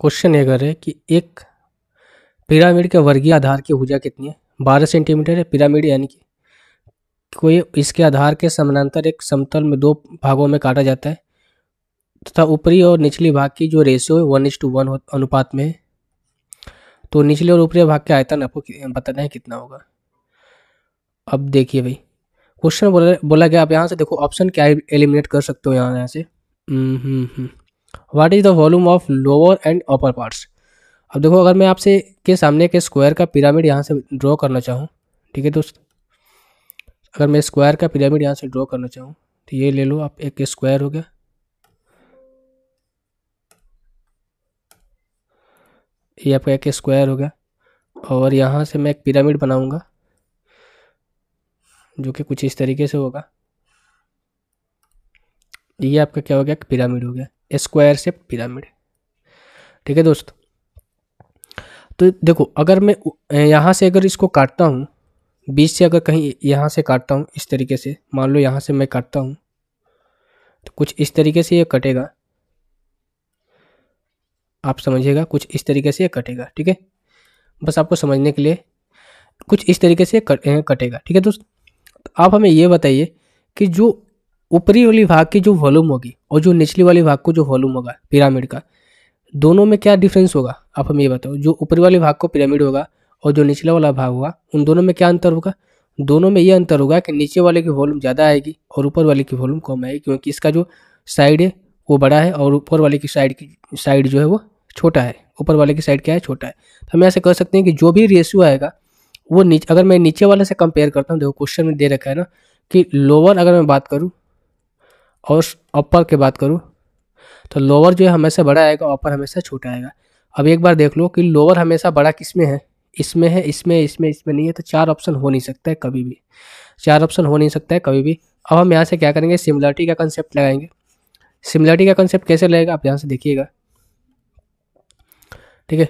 Question ये कर है कि एक पिरामिड के वर्गीय आधार की ऊर्जा कितनी है बारह सेंटीमीटर है पिरामिड यानी कि कोई इसके आधार के समानांतर एक समतल में दो भागों में काटा जाता है तथा ऊपरी और निचली भाग की जो रेशियो है वन इज टू वन अनुपात में है तो निचले और ऊपरी भाग के आयतन आपको बताना है कितना होगा अब देखिए भाई क्वेश्चन बोला बोला गया आप यहाँ से देखो ऑप्शन क्या एलिमिनेट कर सकते हो यहाँ यहाँ से hmm hmm, hmm. What is the volume of lower and upper parts अब देखो अगर मैं आपसे के सामने के स्क्वायर का पिरामिड यहाँ से ड्रॉ करना चाहूँ ठीक है दोस्त अगर मैं स्क्वायर का पिरामिड यहाँ से ड्रॉ करना चाहूँ तो ये ले लो आप एक स्क्वायर हो गया ये आपका एक स्क्वायर हो गया और यहाँ से मैं एक पिरामिड बनाऊँगा जो कि कुछ इस तरीके से होगा ये आपका क्या हो गया पिरामिड हो गया स्क्वायर शेप पिरामिड ठीक है दोस्त तो देखो अगर मैं यहाँ से अगर इसको काटता हूँ बीच से अगर कहीं यहाँ से काटता हूँ इस तरीके से मान लो यहाँ से मैं काटता हूँ तो कुछ इस तरीके से ये कटेगा आप समझिएगा कुछ इस तरीके से ये कटेगा ठीक है बस आपको समझने के लिए कुछ इस तरीके से कटेगा ठीक है दोस्त तो आप हमें ये बताइए कि जो ऊपरी वाली भाग की जो वॉल्यूम होगी और जो निचली वाली भाग को जो वॉल्यूम होगा पिरामिड का दोनों में क्या डिफरेंस होगा आप हमें ये बताओ जो ऊपरी वाले भाग को पिरामिड होगा और जो निचला वाला भाग होगा उन दोनों में क्या अंतर होगा दोनों में ये अंतर होगा कि नीचे वाले की वॉल्यूम ज़्यादा आएगी और ऊपर वाले की वॉल्यूम कम आएगी क्योंकि इसका जो साइड है वो बड़ा है और ऊपर वाले की साइड की साइड जो है वो छोटा है ऊपर वाले की साइड क्या है छोटा है तो हम ऐसे कह सकते हैं कि जो भी रेशियो आएगा वो नीचे अगर मैं नीचे वाले से कंपेयर करता हूँ देखो क्वेश्चन में दे रखा है ना कि लोअर अगर मैं बात करूँ और अपर की बात करूँ तो लोअर जो है हमेशा बड़ा आएगा अपर हमेशा छोटा आएगा अब एक बार देख लो कि लोअर हमेशा बड़ा किस में है इसमें है इसमें इसमें इसमें नहीं है तो चार ऑप्शन हो नहीं सकता है कभी भी चार ऑप्शन हो नहीं सकता है कभी भी अब हम यहाँ से क्या करेंगे सिमिलरिटी का कंसेप्ट लगाएंगे सिमिलरिटी का कंसेप्ट कैसे लगेगा आप यहाँ से देखिएगा ठीक है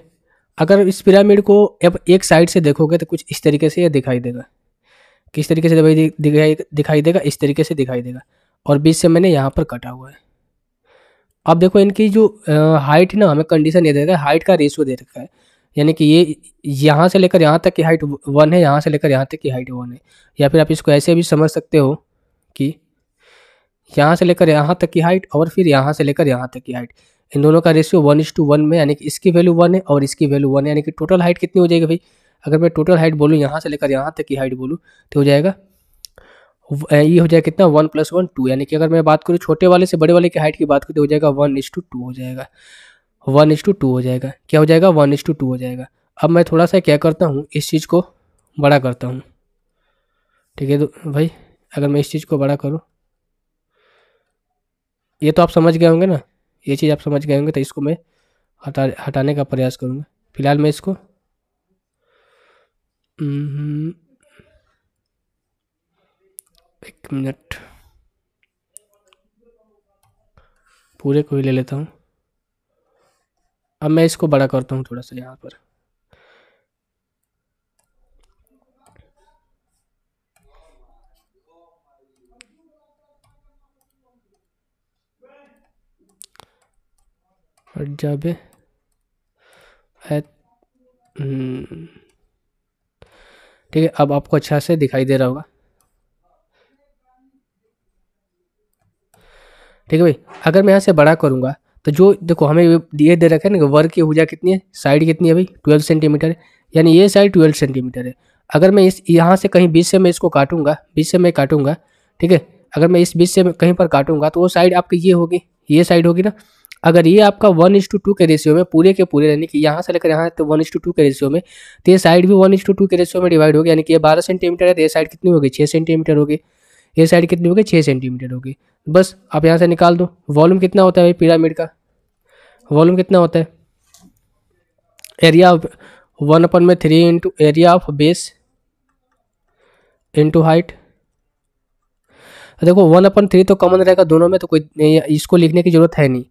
अगर इस पिरामिड को अब एक साइड से देखोगे तो कुछ इस तरीके से यह दिखाई देगा किस तरीके से दिखाई देगा इस तरीके से दिखाई देगा और बीच से मैंने यहाँ पर कटा हुआ है अब देखो इनकी जो हाइट ना हमें कंडीशन ये दे रखा है हाइट का रेशियो दे रखा है यानी कि ये यहाँ से लेकर यहाँ तक की हाइट वन है यहाँ से लेकर यहाँ तक की हाइट वन है या फिर आप इसको ऐसे भी समझ सकते हो कि यहाँ से लेकर यहाँ तक की हाइट और फिर यहाँ से लेकर यहाँ तक की हाइट इन दोनों का ratio one is to one में यानी कि इसकी वैल्यू वन है और इसकी वैल्यू वन है यानी कि टोटल हाइट कितनी हो जाएगी भाई अगर मैं टोटल हाइट बोलूँ यहाँ से लेकर यहाँ तक की हाइट बोलूँ तो हो जाएगा ये हो जाएगा कितना वन प्लस वन टू यानी कि अगर मैं बात करूँ छोटे वाले से बड़े वाले की हाइट की बात करूँ तो हो जाएगा वन इज टू टू हो जाएगा वन इज टू टू हो जाएगा क्या हो जाएगा वन इज टू टू हो जाएगा अब मैं थोड़ा सा क्या करता हूँ इस चीज़ को बड़ा करता हूँ ठीक है तो भाई अगर मैं इस चीज़ को बड़ा करूँ ये तो आप समझ गए होंगे ना ये चीज़ आप समझ गए होंगे तो इसको मैं हटा हटाने का प्रयास करूँगा फिलहाल मैं इसको हम्म, एक मिनट पूरे को ही ले लेता हूँ अब मैं इसको बड़ा करता हूँ थोड़ा सा यहाँ पर हट जा हम्म। ठीक है अब आपको अच्छा से दिखाई दे रहा होगा ठीक है भाई अगर मैं यहाँ से बड़ा करूँगा तो जो देखो हमें ये दे रखा है ना वर्ग की भुजा कितनी है साइड कितनी है भाई ट्वेल्व सेंटीमीटर है यानी ये साइड ट्वेल्व सेंटीमीटर है अगर मैं इस यहाँ से कहीं बीच से मैं इसको काटूंगा बीच से मैं काटूंगा ठीक है अगर मैं इस बीच से कहीं पर काटूंगा तो वो साइड आपकी ये होगी ये साइड होगी ना अगर ये आपका वन इंस टू टू के रेशियो में पूरे के पूरे यानी कि यहाँ से लेकर यहाँ तो वन इंस टू टू के रेशियो में तो ये साइड भी वन इंस टू टू के रेशियो में डिवाइड होगी यानी कि ये बारह सेंटीमीटर है तो ये साइड कितनी होगी छः सेंटीमीटर होगी ये साइड कितनी होगी छः सेंटीमीटर होगी बस आप यहाँ से निकाल दो वॉल्यूम कितना होता है भाई पिरामिड का वॉल्यूम कितना होता है एरिया ऑफ वन अपन में three into area of base into height देखो वन अपन थ्री तो कॉमन रहेगा दोनों में तो कोई इसको लिखने की जरूरत है नहीं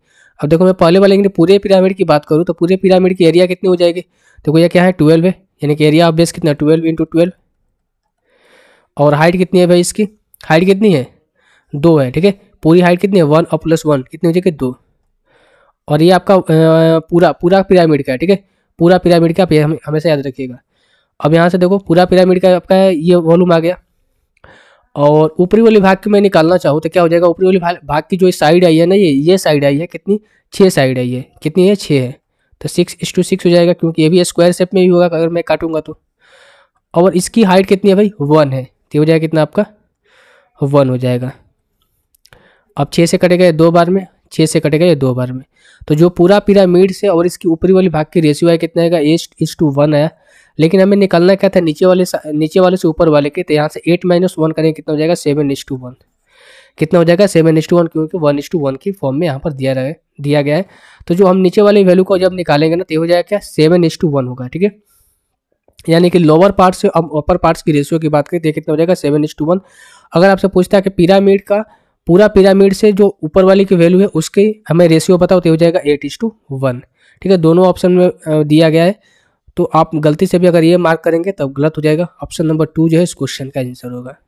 अब देखो मैं पहले वाले पूरे पिरामिड की बात करूँ तो पूरे पिरामिड की एरिया कितनी हो जाएगी देखो यह क्या है ट्वेल्व है यानी कि एरिया ऑफ बेस कितना ट्वेल्व इंटू ट्वेल्व और हाइट कितनी है भाई इसकी हाइट कितनी है दो है ठीक है पूरी हाइट कितनी है वन और प्लस वन कितनी हो जाएगी दो और ये आपका पूरा पूरा पिरामिड का है ठीक है पूरा पिरामिड का आप हमेशा याद रखिएगा अब यहाँ से देखो पूरा पिरामिड का आपका ये वॉल्यूम आ गया और ऊपरी वाले भाग की मैं निकालना चाहूँ तो क्या हो जाएगा ऊपरी वाले भाग की जो साइड आई है ना ये ये साइड आई है कितनी छः साइड आई है कितनी है छः है तो सिक्स इस टू सिक्स हो जाएगा क्योंकि ये भी स्क्वायर शेप में ही होगा अगर मैं काटूंगा तो और इसकी हाइट कितनी है भाई वन है तो हो जाएगा कितना आपका वन हो जाएगा अब छः से कटेगा ये दो बार में छः से कटेगा ये दो बार में तो जो पूरा पिरामिड से और इसकी ऊपरी वाली भाग की रेशियो है कितना आएगा एट इज टू वन आया लेकिन हमें निकालना क्या था नीचे वाले नीचे वाले से ऊपर वाले के तो यहाँ से एट माइनस वन करेंगे कितना हो जाएगा सेवन इज टू वन कितना हो जाएगा सेवन इज टू वन क्योंकि वन इज टू वन की फॉर्म में यहाँ पर दिया रहे दिया गया है तो जो हम नीचे वाले वैल्यू को जब निकालेंगे ना तो हो जाएगा क्या सेवन इज टू वन होगा ठीक है यानी कि लोअर पार्ट से अब अपर पार्ट्स की रेशियो की बात करें तो कितना हो जाएगा सेवन इज टू वन अगर आपसे पूछता है कि पिरामिड का पूरा पिरामिड से जो ऊपर वाली की वैल्यू है उसके हमें रेशियो पता होते हो जाएगा एट इज टू वन ठीक है दोनों ऑप्शन में दिया गया है तो आप गलती से भी अगर ये मार्क करेंगे तब गलत हो जाएगा ऑप्शन नंबर टू जो है इस क्वेश्चन का आंसर होगा